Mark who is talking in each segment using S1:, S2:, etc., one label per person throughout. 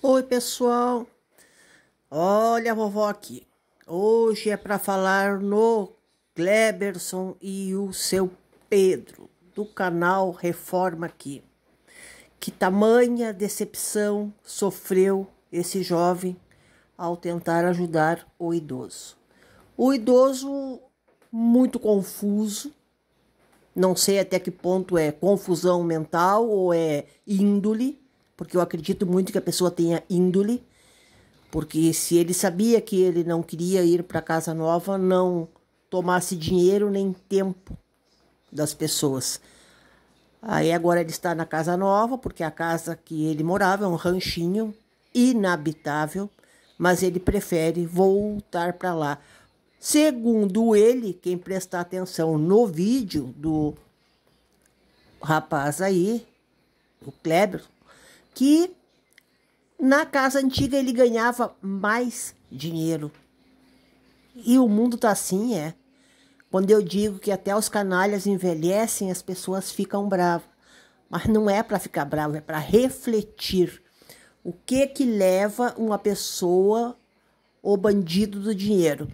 S1: Oi, pessoal. Olha a vovó aqui. Hoje é para falar no Gleberson e o seu Pedro, do canal Reforma aqui. Que tamanha decepção sofreu esse jovem ao tentar ajudar o idoso. O idoso muito confuso, não sei até que ponto é confusão mental ou é índole porque eu acredito muito que a pessoa tenha índole, porque se ele sabia que ele não queria ir para casa nova, não tomasse dinheiro nem tempo das pessoas. Aí agora ele está na casa nova, porque a casa que ele morava é um ranchinho inabitável, mas ele prefere voltar para lá. Segundo ele, quem prestar atenção no vídeo do rapaz aí, o Kleber, que na casa antiga ele ganhava mais dinheiro. E o mundo tá assim, é. Quando eu digo que até os canalhas envelhecem, as pessoas ficam bravas. Mas não é para ficar bravo, é para refletir. O que que leva uma pessoa, o bandido do dinheiro?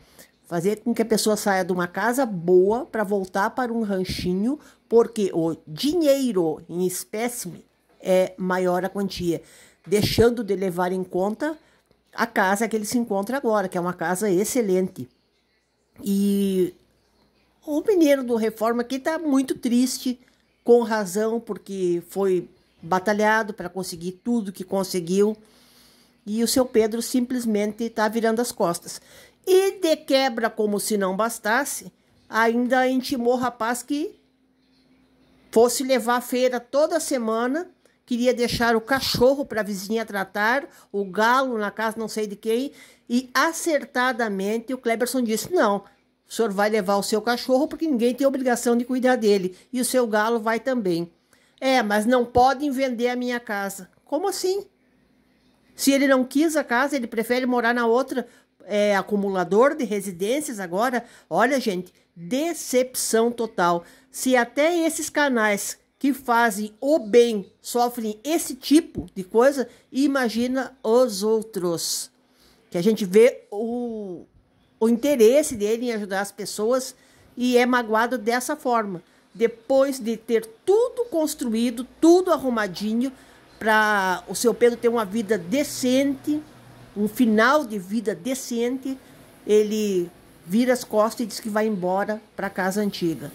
S1: Fazer com que a pessoa saia de uma casa boa para voltar para um ranchinho, porque o dinheiro em espécime é maior a quantia, deixando de levar em conta a casa que ele se encontra agora, que é uma casa excelente. E o mineiro do Reforma aqui está muito triste, com razão, porque foi batalhado para conseguir tudo que conseguiu. E o seu Pedro simplesmente está virando as costas. E de quebra, como se não bastasse, ainda intimou o rapaz que fosse levar a feira toda semana queria deixar o cachorro para a vizinha tratar, o galo na casa não sei de quem, e acertadamente o Kleberson disse: não, o senhor vai levar o seu cachorro porque ninguém tem obrigação de cuidar dele, e o seu galo vai também. É, mas não podem vender a minha casa. Como assim? Se ele não quis a casa, ele prefere morar na outra. É, acumulador de residências agora. Olha, gente, decepção total. Se até esses canais que fazem o bem, sofrem esse tipo de coisa, imagina os outros. Que a gente vê o, o interesse dele em ajudar as pessoas e é magoado dessa forma. Depois de ter tudo construído, tudo arrumadinho, para o seu Pedro ter uma vida decente, um final de vida decente, ele vira as costas e diz que vai embora para a casa antiga.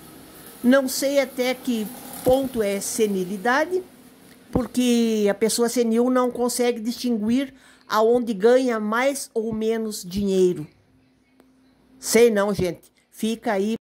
S1: Não sei até que ponto é senilidade, porque a pessoa senil não consegue distinguir aonde ganha mais ou menos dinheiro. Sei não, gente. Fica aí